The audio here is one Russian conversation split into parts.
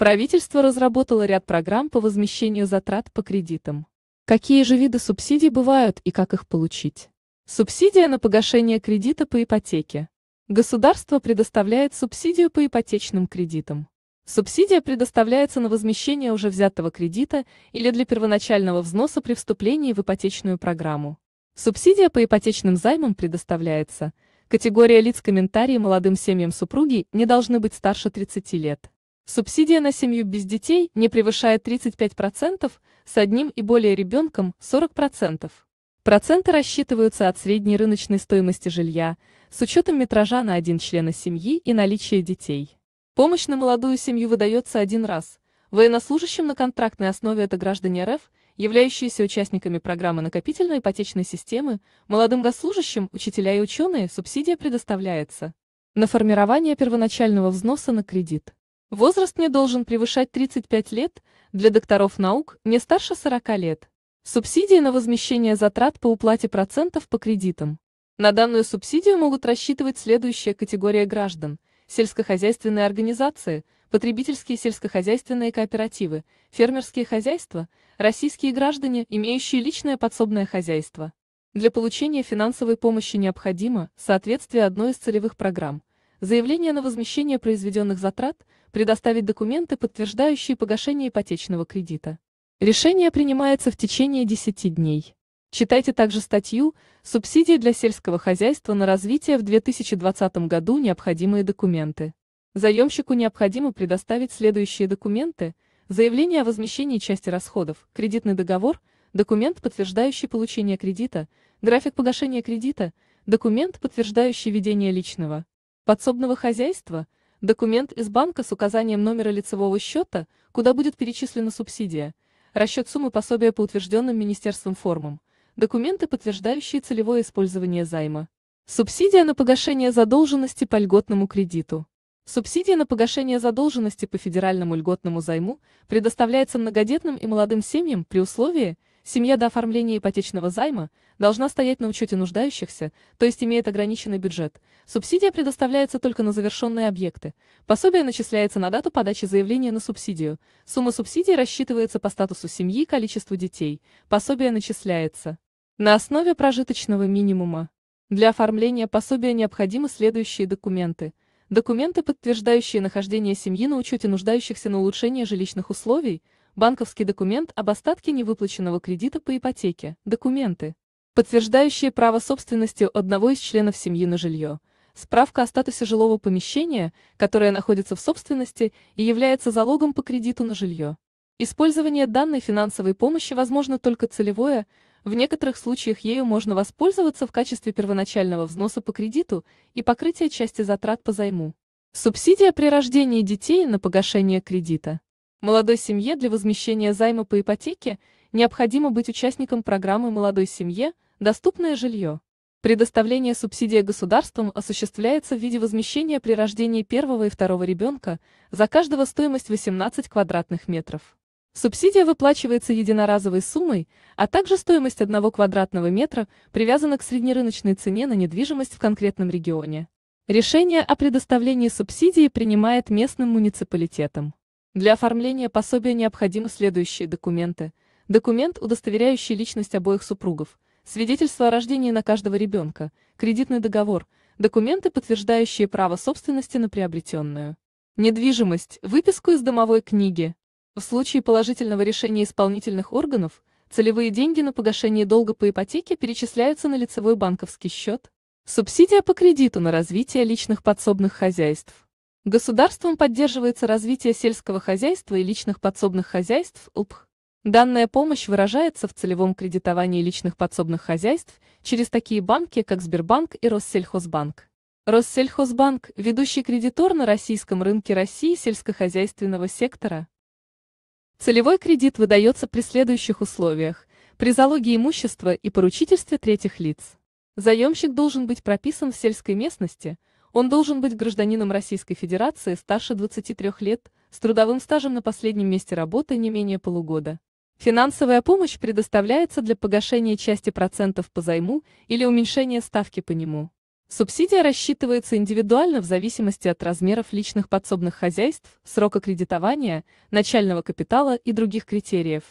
Правительство разработало ряд программ по возмещению затрат по кредитам. Какие же виды субсидий бывают и как их получить? Субсидия на погашение кредита по ипотеке. Государство предоставляет субсидию по ипотечным кредитам. Субсидия предоставляется на возмещение уже взятого кредита или для первоначального взноса при вступлении в ипотечную программу. Субсидия по ипотечным займам предоставляется. Категория лиц комментарии молодым семьям супруги не должны быть старше 30 лет. Субсидия на семью без детей не превышает 35%, с одним и более ребенком – 40%. Проценты рассчитываются от средней рыночной стоимости жилья, с учетом метража на один члена семьи и наличия детей. Помощь на молодую семью выдается один раз. Военнослужащим на контрактной основе это граждане РФ, являющиеся участниками программы накопительной ипотечной системы, молодым госслужащим, учителя и ученые субсидия предоставляется на формирование первоначального взноса на кредит. Возраст не должен превышать 35 лет, для докторов наук не старше 40 лет. Субсидия на возмещение затрат по уплате процентов по кредитам. На данную субсидию могут рассчитывать следующая категория граждан – сельскохозяйственные организации, потребительские сельскохозяйственные кооперативы, фермерские хозяйства, российские граждане, имеющие личное подсобное хозяйство. Для получения финансовой помощи необходимо соответствие одной из целевых программ – заявление на возмещение произведенных затрат, предоставить документы, подтверждающие погашение ипотечного кредита. Решение принимается в течение 10 дней. Читайте также статью «Субсидии для сельского хозяйства на развитие в 2020 году. Необходимые документы». Заемщику необходимо предоставить следующие документы – заявление о возмещении части расходов, кредитный договор, документ, подтверждающий получение кредита, график погашения кредита, документ, подтверждающий ведение личного, подсобного хозяйства, документ из банка с указанием номера лицевого счета, куда будет перечислена субсидия, расчет суммы пособия по утвержденным Министерством формам, документы, подтверждающие целевое использование займа. Субсидия на погашение задолженности по льготному кредиту. Субсидия на погашение задолженности по федеральному льготному займу предоставляется многодетным и молодым семьям при условии, Семья до оформления ипотечного займа должна стоять на учете нуждающихся, то есть имеет ограниченный бюджет. Субсидия предоставляется только на завершенные объекты. Пособие начисляется на дату подачи заявления на субсидию. Сумма субсидии рассчитывается по статусу семьи и количеству детей. Пособие начисляется на основе прожиточного минимума. Для оформления пособия необходимы следующие документы. Документы, подтверждающие нахождение семьи на учете нуждающихся на улучшение жилищных условий – банковский документ об остатке невыплаченного кредита по ипотеке, документы, подтверждающие право собственности одного из членов семьи на жилье, справка о статусе жилого помещения, которое находится в собственности и является залогом по кредиту на жилье. Использование данной финансовой помощи возможно только целевое, в некоторых случаях ею можно воспользоваться в качестве первоначального взноса по кредиту и покрытия части затрат по займу. Субсидия при рождении детей на погашение кредита. Молодой семье для возмещения займа по ипотеке необходимо быть участником программы «Молодой семье. Доступное жилье». Предоставление субсидии государством осуществляется в виде возмещения при рождении первого и второго ребенка, за каждого стоимость 18 квадратных метров. Субсидия выплачивается единоразовой суммой, а также стоимость одного квадратного метра привязана к среднерыночной цене на недвижимость в конкретном регионе. Решение о предоставлении субсидии принимает местным муниципалитетом. Для оформления пособия необходимы следующие документы. Документ, удостоверяющий личность обоих супругов, свидетельство о рождении на каждого ребенка, кредитный договор, документы, подтверждающие право собственности на приобретенную недвижимость, выписку из домовой книги. В случае положительного решения исполнительных органов, целевые деньги на погашение долга по ипотеке перечисляются на лицевой банковский счет, субсидия по кредиту на развитие личных подсобных хозяйств. Государством поддерживается развитие сельского хозяйства и личных подсобных хозяйств (ЛПХ). Данная помощь выражается в целевом кредитовании личных подсобных хозяйств через такие банки, как Сбербанк и Россельхозбанк. Россельхозбанк – ведущий кредитор на российском рынке России сельскохозяйственного сектора. Целевой кредит выдается при следующих условиях – при залоге имущества и поручительстве третьих лиц. Заемщик должен быть прописан в сельской местности – он должен быть гражданином Российской Федерации старше 23 лет, с трудовым стажем на последнем месте работы не менее полугода. Финансовая помощь предоставляется для погашения части процентов по займу или уменьшения ставки по нему. Субсидия рассчитывается индивидуально в зависимости от размеров личных подсобных хозяйств, срока кредитования, начального капитала и других критериев.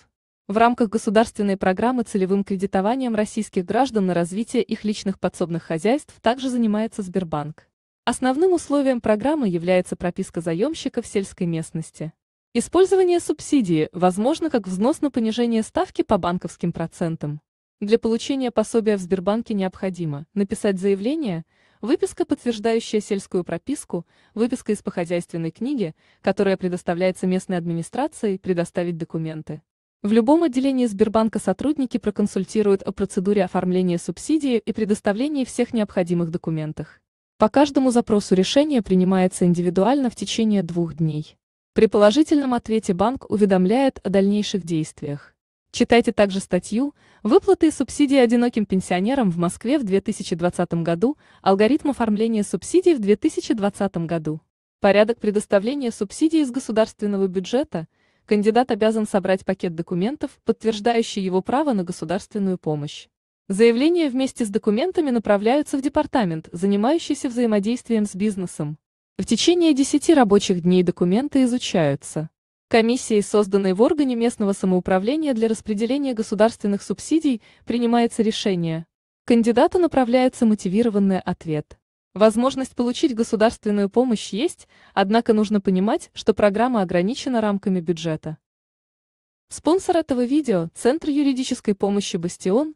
В рамках государственной программы целевым кредитованием российских граждан на развитие их личных подсобных хозяйств также занимается Сбербанк. Основным условием программы является прописка заемщика в сельской местности. Использование субсидии возможно как взнос на понижение ставки по банковским процентам. Для получения пособия в Сбербанке необходимо написать заявление, выписка, подтверждающая сельскую прописку, выписка из похозяйственной книги, которая предоставляется местной администрацией, предоставить документы. В любом отделении Сбербанка сотрудники проконсультируют о процедуре оформления субсидии и предоставлении всех необходимых документов. По каждому запросу решение принимается индивидуально в течение двух дней. При положительном ответе банк уведомляет о дальнейших действиях. Читайте также статью «Выплаты и субсидии одиноким пенсионерам в Москве в 2020 году. Алгоритм оформления субсидий в 2020 году». Порядок предоставления субсидий из государственного бюджета. Кандидат обязан собрать пакет документов, подтверждающий его право на государственную помощь. Заявления вместе с документами направляются в департамент, занимающийся взаимодействием с бизнесом. В течение 10 рабочих дней документы изучаются. Комиссией, созданной в органе местного самоуправления для распределения государственных субсидий, принимается решение. Кандидату направляется мотивированный ответ. Возможность получить государственную помощь есть, однако нужно понимать, что программа ограничена рамками бюджета. Спонсор этого видео – Центр юридической помощи «Бастион»,